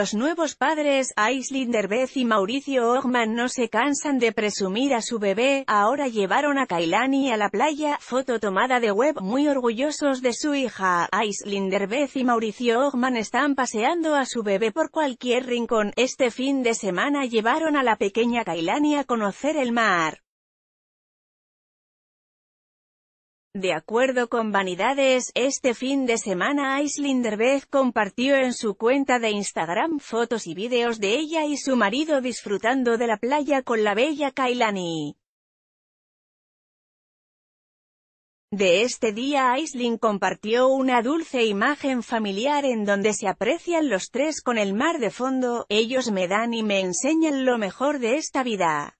Los nuevos padres, Aislinn Derbez y Mauricio Ogman no se cansan de presumir a su bebé, ahora llevaron a Kailani a la playa, foto tomada de web, muy orgullosos de su hija, Aislinn Derbez y Mauricio Ogman están paseando a su bebé por cualquier rincón, este fin de semana llevaron a la pequeña Kailani a conocer el mar. De acuerdo con Vanidades, este fin de semana Aisling Derbez compartió en su cuenta de Instagram fotos y vídeos de ella y su marido disfrutando de la playa con la bella Kailani. De este día Aisling compartió una dulce imagen familiar en donde se aprecian los tres con el mar de fondo, ellos me dan y me enseñan lo mejor de esta vida.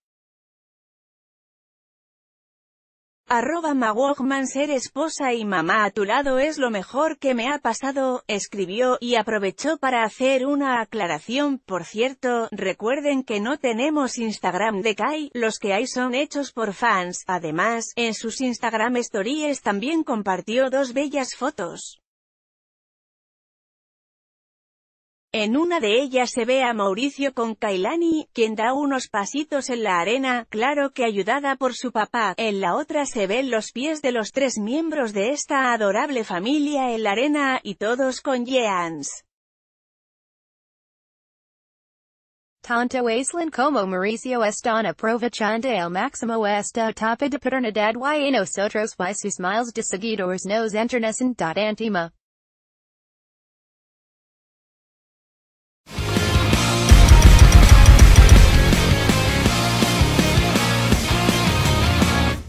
Arroba Mawogman ser esposa y mamá a tu lado es lo mejor que me ha pasado, escribió, y aprovechó para hacer una aclaración, por cierto, recuerden que no tenemos Instagram de Kai, los que hay son hechos por fans, además, en sus Instagram Stories también compartió dos bellas fotos. En una de ellas se ve a Mauricio con Kailani, quien da unos pasitos en la arena, claro que ayudada por su papá. En la otra se ven los pies de los tres miembros de esta adorable familia en la arena, y todos con Jeans. Tanto como Mauricio están aprovechando el máximo esta de paternidad y nosotros y sus de seguidores nos